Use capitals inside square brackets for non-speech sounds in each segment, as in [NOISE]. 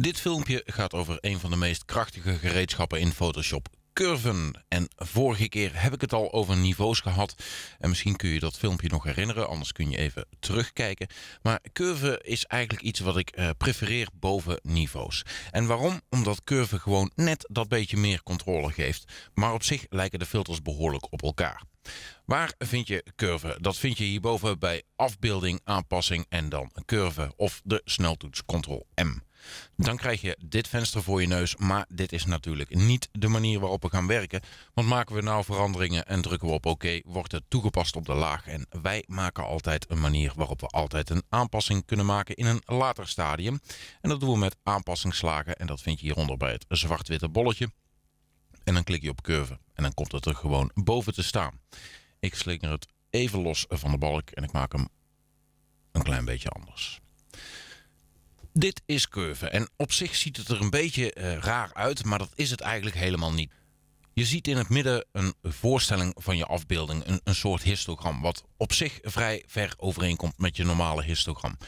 Dit filmpje gaat over een van de meest krachtige gereedschappen in Photoshop, curven. En vorige keer heb ik het al over niveaus gehad. En misschien kun je dat filmpje nog herinneren, anders kun je even terugkijken. Maar curven is eigenlijk iets wat ik eh, prefereer boven niveaus. En waarom? Omdat curven gewoon net dat beetje meer controle geeft. Maar op zich lijken de filters behoorlijk op elkaar. Waar vind je curve? Dat vind je hierboven bij afbeelding, aanpassing en dan curve of de sneltoets Ctrl-M. Dan krijg je dit venster voor je neus, maar dit is natuurlijk niet de manier waarop we gaan werken. Want maken we nou veranderingen en drukken we op oké, wordt het toegepast op de laag. En wij maken altijd een manier waarop we altijd een aanpassing kunnen maken in een later stadium. En dat doen we met aanpassingslagen en dat vind je hieronder bij het zwart-witte bolletje. En dan klik je op curve. En dan komt het er gewoon boven te staan. Ik slinger het even los van de balk en ik maak hem een klein beetje anders. Dit is curve en op zich ziet het er een beetje eh, raar uit, maar dat is het eigenlijk helemaal niet. Je ziet in het midden een voorstelling van je afbeelding, een, een soort histogram, wat op zich vrij ver overeenkomt met je normale histogram.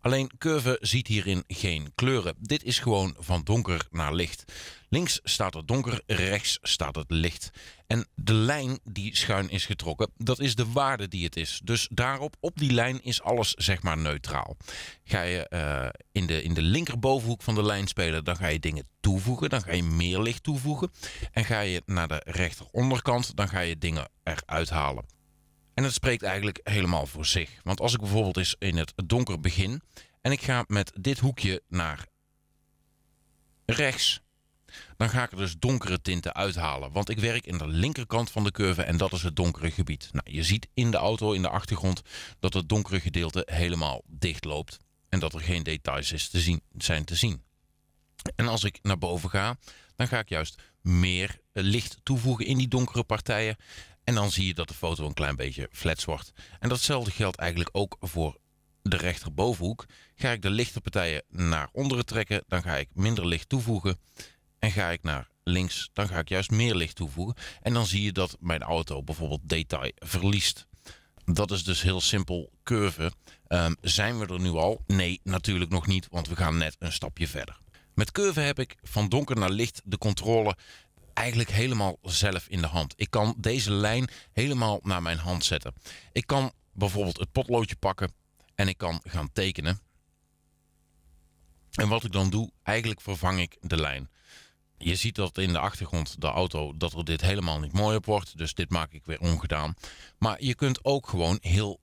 Alleen curve ziet hierin geen kleuren. Dit is gewoon van donker naar licht. Links staat het donker, rechts staat het licht. En de lijn die schuin is getrokken, dat is de waarde die het is. Dus daarop, op die lijn, is alles zeg maar neutraal. Ga je eh, in, de, in de linkerbovenhoek van de lijn spelen, dan ga je dingen toevoegen. Dan ga je meer licht toevoegen. En ga je naar de rechteronderkant, dan ga je dingen eruit halen. En dat spreekt eigenlijk helemaal voor zich. Want als ik bijvoorbeeld eens in het donker begin en ik ga met dit hoekje naar rechts, dan ga ik er dus donkere tinten uithalen. Want ik werk in de linkerkant van de curve en dat is het donkere gebied. Nou, je ziet in de auto, in de achtergrond, dat het donkere gedeelte helemaal dicht loopt. En dat er geen details is te zien, zijn te zien. En als ik naar boven ga, dan ga ik juist meer eh, licht toevoegen in die donkere partijen. En dan zie je dat de foto een klein beetje flats wordt. En datzelfde geldt eigenlijk ook voor de rechterbovenhoek. Ga ik de lichte partijen naar onderen trekken, dan ga ik minder licht toevoegen. En ga ik naar links, dan ga ik juist meer licht toevoegen. En dan zie je dat mijn auto bijvoorbeeld detail verliest. Dat is dus heel simpel curven. Ehm, zijn we er nu al? Nee, natuurlijk nog niet, want we gaan net een stapje verder. Met curve heb ik van donker naar licht de controle eigenlijk helemaal zelf in de hand. Ik kan deze lijn helemaal naar mijn hand zetten. Ik kan bijvoorbeeld het potloodje pakken en ik kan gaan tekenen. En wat ik dan doe, eigenlijk vervang ik de lijn. Je ziet dat in de achtergrond, de auto, dat er dit helemaal niet mooi op wordt. Dus dit maak ik weer ongedaan. Maar je kunt ook gewoon heel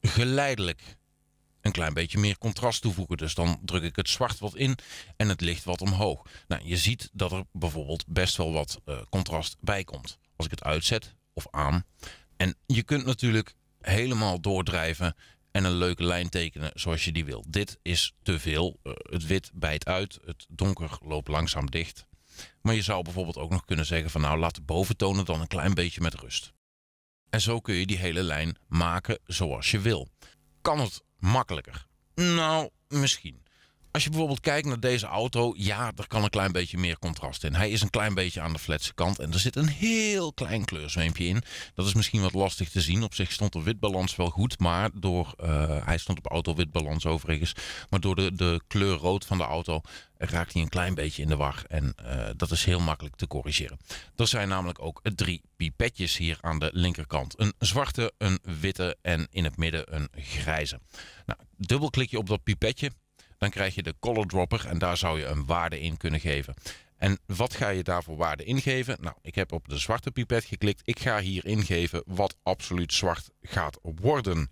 geleidelijk een klein beetje meer contrast toevoegen. Dus dan druk ik het zwart wat in en het licht wat omhoog. Nou, je ziet dat er bijvoorbeeld best wel wat eh, contrast bij komt. Als ik het uitzet of aan. En je kunt natuurlijk helemaal doordrijven en een leuke lijn tekenen zoals je die wil. Dit is te veel. Eh, het wit bijt uit, het donker loopt langzaam dicht. Maar je zou bijvoorbeeld ook nog kunnen zeggen van nou laat de boventonen dan een klein beetje met rust. En zo kun je die hele lijn maken zoals je wil. Kan het makkelijker. Nou, misschien. Als je bijvoorbeeld kijkt naar deze auto, ja, er kan een klein beetje meer contrast in. Hij is een klein beetje aan de flatse kant en er zit een heel klein kleurzweempje in. Dat is misschien wat lastig te zien. Op zich stond de witbalans wel goed, maar door, eh, hij stond op auto witbalans overigens. Maar door de, de kleur rood van de auto raakt hij een klein beetje in de war. En eh, dat is heel makkelijk te corrigeren. Er zijn namelijk ook drie pipetjes hier aan de linkerkant. Een zwarte, een witte en in het midden een grijze. Nou, dubbelklik je op dat pipetje dan krijg je de color dropper en daar zou je een waarde in kunnen geven. En wat ga je daarvoor waarde ingeven? Nou, ik heb op de zwarte pipet geklikt. Ik ga hier ingeven wat absoluut zwart gaat worden.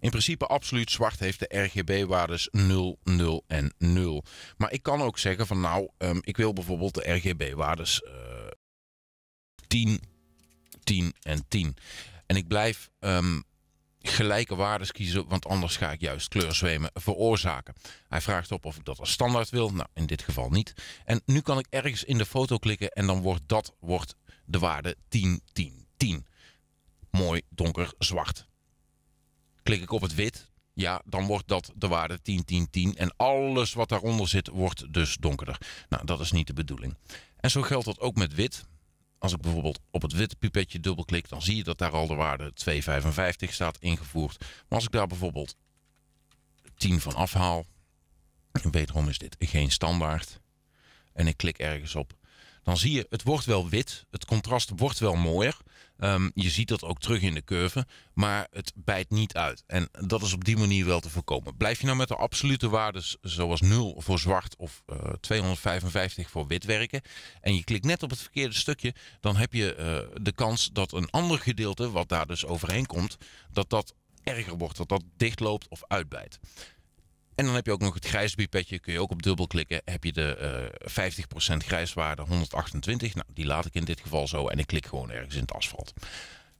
In principe absoluut zwart heeft de RGB-waardes 0, 0 en 0. Maar ik kan ook zeggen van nou, ehm, ik wil bijvoorbeeld de RGB-waardes uh, eh, 10, 10 en 10. En ik blijf ehm, gelijke waarden kiezen, want anders ga ik juist kleurzwemen veroorzaken. Hij vraagt op of ik dat als standaard wil. Nou, in dit geval niet. En nu kan ik ergens in de foto klikken en dan wordt dat wordt de waarde 10, 10, 10. Mooi donker zwart. Klik ik op het wit, ja, dan wordt dat de waarde 10, 10, 10. En alles wat daaronder zit, wordt dus donkerder. Nou, dat is niet de bedoeling. En zo geldt dat ook met wit. Als ik bijvoorbeeld op het witte pipetje dubbelklik, dan zie je dat daar al de waarde 2,55 staat ingevoerd. Maar als ik daar bijvoorbeeld 10 van afhaal, en wederom is dit geen standaard, en ik klik ergens op, dan zie je, het wordt wel wit, het contrast wordt wel mooier, Ehm, je ziet dat ook terug in de curve, maar het bijt niet uit. En dat is op die manier wel te voorkomen. Blijf je nou met de absolute waardes zoals 0 voor zwart of 255 eh, voor wit werken en je klikt net op het verkeerde stukje, dan heb je eh, de kans dat een ander gedeelte, wat daar dus overheen komt, dat dat erger wordt, dat dat dichtloopt of uitbijt. En dan heb je ook nog het pipetje. Kun je ook op dubbel klikken. Heb je de uh, eh, 50% grijswaarde 128. Nou, die laat ik in dit geval zo. En ik klik gewoon ergens in het asfalt.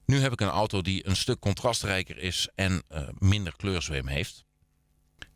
Nu heb ik een auto die een stuk contrastrijker is en eh, minder kleurzweem heeft.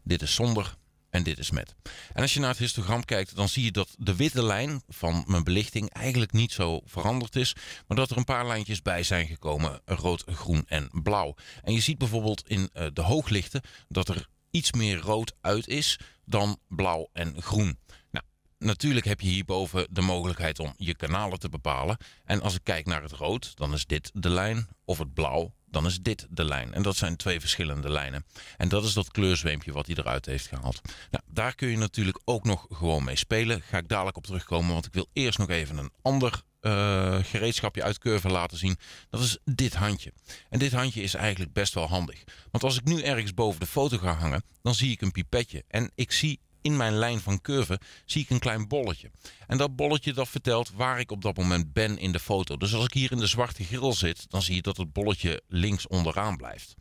Dit is zonder en dit is met. En als je naar het histogram kijkt, dan zie je dat de witte lijn van mijn belichting eigenlijk niet zo veranderd is. Maar dat er een paar lijntjes bij zijn gekomen, rood, groen en blauw. En je ziet bijvoorbeeld in eh, de hooglichten dat er iets meer rood uit is dan blauw en groen. Nou, natuurlijk heb je hierboven de mogelijkheid om je kanalen te bepalen. En als ik kijk naar het rood, dan is dit de lijn. Of het blauw, dan is dit de lijn. En dat zijn twee verschillende lijnen. En dat is dat kleurzweempje wat hij eruit heeft gehaald. Nou, daar kun je natuurlijk ook nog gewoon mee spelen. Ga ik dadelijk op terugkomen, want ik wil eerst nog even een ander eh, gereedschapje uit curve laten zien. Dat is dit handje. En dit handje is eigenlijk best wel handig. Want als ik nu ergens boven de foto ga hangen, dan zie ik een pipetje. En ik zie in mijn lijn van curve zie ik een klein bolletje. En dat bolletje dat vertelt waar ik op dat moment ben in de foto. Dus als ik hier in de zwarte grill zit, dan zie je dat het bolletje links onderaan blijft.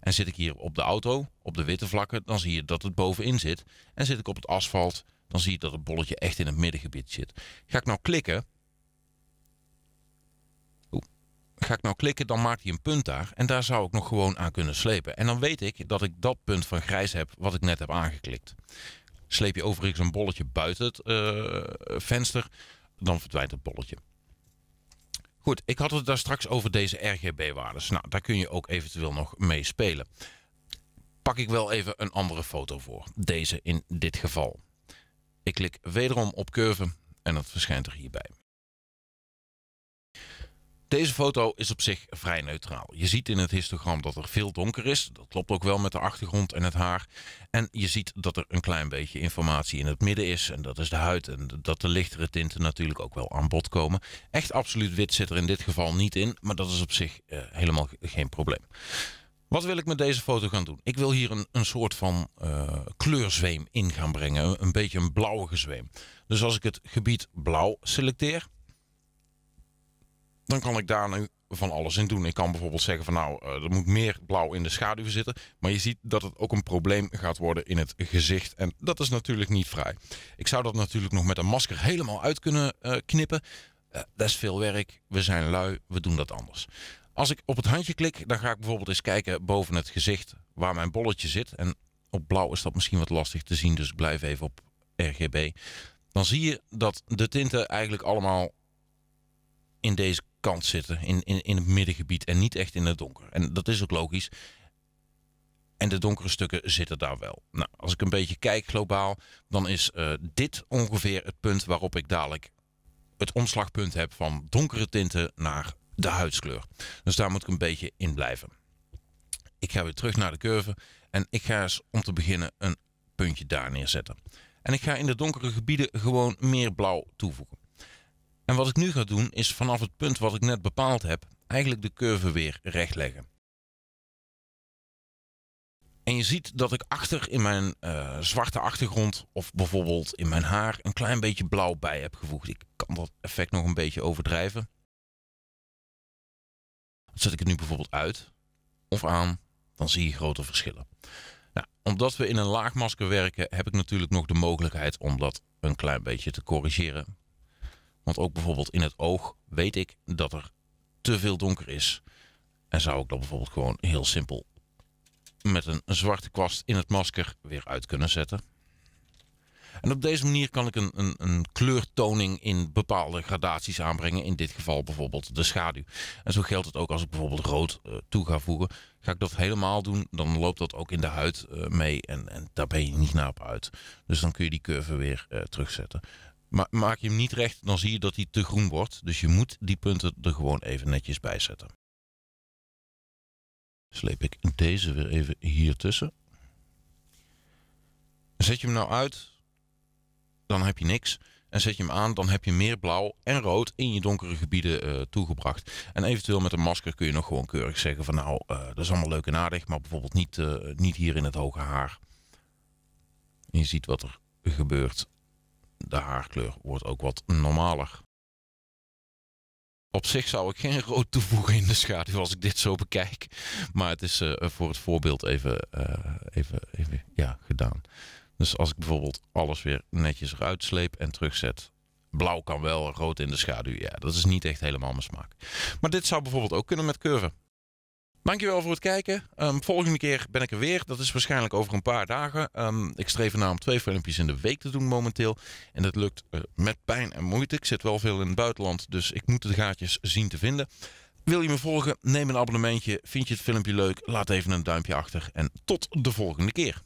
En zit ik hier op de auto, op de witte vlakken, dan zie je dat het bovenin zit. En zit ik op het asfalt, dan zie je dat het bolletje echt in het middengebied zit. Ga ik nou klikken, ga ik nou klikken, dan maakt hij een punt daar. En daar zou ik nog gewoon aan kunnen slepen. En dan weet ik dat ik dat punt van grijs heb wat ik net heb aangeklikt. Sleep je overigens een bolletje buiten het eh, venster, dan verdwijnt het bolletje. Goed, ik had het daar straks over deze RGB-waardes. Nou, daar kun je ook eventueel nog mee spelen. Pak ik wel even een andere foto voor. Deze in dit geval. Ik klik wederom op curve en dat verschijnt er hierbij. Deze foto is op zich vrij neutraal. Je ziet in het histogram dat er veel donker is. Dat klopt ook wel met de achtergrond en het haar. En je ziet dat er een klein beetje informatie in het midden is. En dat is de huid. En dat de lichtere tinten natuurlijk ook wel aan bod komen. Echt absoluut wit zit er in dit geval niet in. Maar dat is op zich eh, helemaal geen probleem. Wat wil ik met deze foto gaan doen? Ik wil hier een, een soort van uh, kleurzweem in gaan brengen. Een beetje een blauwe zweem. Dus als ik het gebied blauw selecteer dan kan ik daar nu van alles in doen. Ik kan bijvoorbeeld zeggen van nou, eh, er moet meer blauw in de schaduw zitten. Maar je ziet dat het ook een probleem gaat worden in het gezicht. En dat is natuurlijk niet vrij. Ik zou dat natuurlijk nog met een masker helemaal uit kunnen eh, knippen. Uh, dat is veel werk. We zijn lui. We doen dat anders. Als ik op het handje klik, dan ga ik bijvoorbeeld eens kijken boven het gezicht waar mijn bolletje zit. En op blauw is dat misschien wat lastig te zien, dus ik blijf even op RGB. Dan zie je dat de tinten eigenlijk allemaal in deze kant zitten, in, in, in het middengebied en niet echt in het donker. En dat is ook logisch. En de donkere stukken zitten daar wel. Nou, als ik een beetje kijk globaal, dan is eh, dit ongeveer het punt waarop ik dadelijk het omslagpunt heb van donkere tinten naar de huidskleur. Dus daar moet ik een beetje in blijven. Ik ga weer terug naar de curve en ik ga eens om te beginnen een puntje daar neerzetten. En ik ga in de donkere gebieden gewoon meer blauw toevoegen. En wat ik nu ga doen is vanaf het punt wat ik net bepaald heb, eigenlijk de curve weer recht leggen. En je ziet dat ik achter in mijn eh, zwarte achtergrond of bijvoorbeeld in mijn haar een klein beetje blauw bij heb gevoegd. Ik kan dat effect nog een beetje overdrijven. zet ik het nu bijvoorbeeld uit of aan, dan zie je grote verschillen. Nou, omdat we in een laagmasker werken, heb ik natuurlijk nog de mogelijkheid om dat een klein beetje te corrigeren. Want ook bijvoorbeeld in het oog weet ik dat er te veel donker is. En zou ik dat bijvoorbeeld gewoon heel simpel met een zwarte kwast in het masker weer uit kunnen zetten. En op deze manier kan ik een, een, een, kleurtoning in bepaalde gradaties aanbrengen. In dit geval bijvoorbeeld de schaduw. En zo geldt het ook als ik bijvoorbeeld rood eh, toe ga voegen. Ga ik dat helemaal doen, dan loopt dat ook in de huid eh, mee. En, en, daar ben je niet naar op uit. Dus dan kun je die curve weer eh, terugzetten. Maar maak je hem niet recht, dan zie je dat hij te groen wordt. Dus je moet die punten er gewoon even netjes bij zetten. Sleep ik deze weer even hier tussen. Zet je hem nou uit, dan heb je niks. En zet je hem aan, dan heb je meer blauw en rood in je donkere gebieden eh, toegebracht. En eventueel met een masker kun je nog gewoon keurig zeggen van nou, eh, dat is allemaal leuk en aardig, maar bijvoorbeeld niet, eh, niet hier in het hoge haar. je ziet wat er gebeurt de haarkleur wordt ook wat normaler. Op zich zou ik geen [LAUGHS] rood toevoegen in de schaduw als ik dit zo bekijk. Maar het is eh, voor het voorbeeld even, eh, even, even ja, gedaan. Dus als ik bijvoorbeeld alles weer netjes eruit sleep en terugzet. Blauw kan wel, rood in de schaduw. Ja, dat is niet echt helemaal mijn smaak. Maar dit zou bijvoorbeeld ook kunnen met curven. Dankjewel voor het kijken. Ehm, volgende keer ben ik er weer. Dat is waarschijnlijk over een paar dagen. Ehm, ik streef na om twee filmpjes in de week te doen momenteel. En dat lukt eh, met pijn en moeite. Ik zit wel veel in het buitenland, dus ik moet de gaatjes zien te vinden. Wil je me volgen? Neem een abonnementje. Vind je het filmpje leuk? Laat even een duimpje achter. En tot de volgende keer.